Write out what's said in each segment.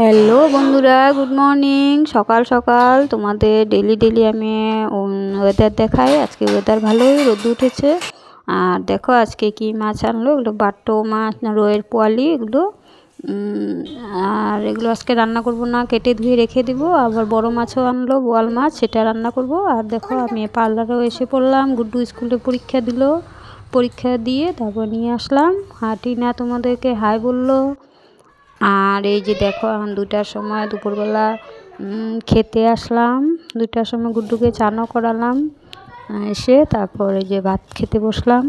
hello বন্ধুরা good morning সকাল সকাল তোমাদের ডেলি ডেলি আমি ওয়েদার দেখাই আজকে ওয়েদার ভালোই রোদ উঠেছে আর দেখো আজকে কি মাছ আনলো এগুলো বাটো মাছ রোয়ের পোয়ালি এগুলো আর এগুলো আজকে রান্না করব না কেটে ধুয়ে রেখে দিব আবার বড় মাছও আনলো বোয়াল মাছ সেটা রান্না করব আর দেখো আমি পার্লারেও এসে পড়লাম গুড্ডু স্কুলে পরীক্ষা দিল পরীক্ষা দিয়ে তারপর নিয়ে আসলাম হাঁটি না তোমাদেরকে হাই বললো আর এই যে দেখো এখন দুটার সময় দুপুরবেলা খেতে আসলাম দুটার সময় গুড্ডুকে চানও করালাম এসে তারপরে যে ভাত খেতে বসলাম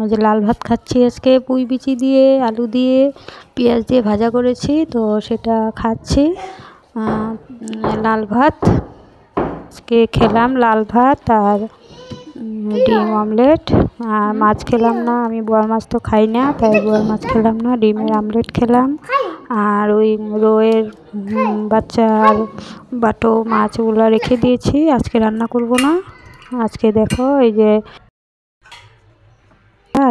ওই যে লাল ভাত খাচ্ছি আজকে পুঁই বিচি দিয়ে আলু দিয়ে পেঁয়াজ দিয়ে ভাজা করেছি তো সেটা খাচ্ছি লাল ভাত আজকে খেলাম লাল ভাত আর ডিম অমলেট আর মাছ খেলাম না আমি বোয়াল মাছ তো খাই না তাই বোয়াল মাছ খেলাম না ডিমের আমলেট খেলাম আর ওই রোয়ের বাচ্চা আর বাটো মাছগুলো রেখে দিয়েছি আজকে রান্না করব না আজকে দেখো এই যে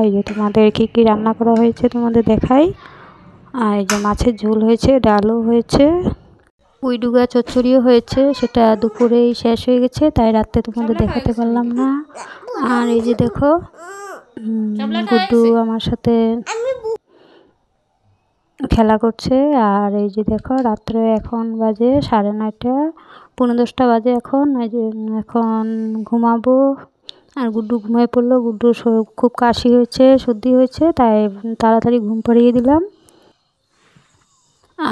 এই যে তোমাদের কী কী রান্না করা হয়েছে তোমাদের দেখাই আর এই যে মাছের ঝোল হয়েছে ডালও হয়েছে উইডুগা চচ্চড়িও হয়েছে সেটা দুপুরেই শেষ হয়ে গেছে তাই রাত্রে তোমাদের দেখাতে পারলাম না আর এই যে দেখো গুড্ডু আমার সাথে খেলা করছে আর এই যে দেখো রাত্রে এখন বাজে সাড়ে নয়টা পনেরো দশটা বাজে এখন এই যে এখন ঘুমাবো আর গুড্ডু ঘুমিয়ে পড়লো গুড্ডু খুব কাশি হয়েছে সর্দি হয়েছে তাই তাড়াতাড়ি ঘুম পাড়িয়ে দিলাম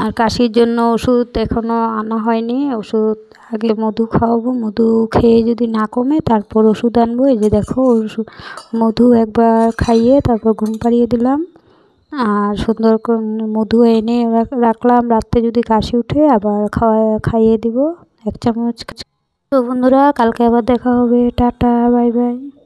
আর কাশির জন্য ওষুধ এখনও আনা হয়নি ওষুধ আগে মধু খাওয়াবো মধু খেয়ে যদি না কমে তারপর ওষুধ আনবো এই যে দেখো মধু একবার খাইয়ে তারপর ঘুম পাড়িয়ে দিলাম আর সুন্দর মধু এনে রাখলাম রাত্রে যদি কাশি উঠে আবার খাওয়া খাইয়ে দিব এক চামচ তো বন্ধুরা কালকে আবার দেখা হবে টাটা বাই বাই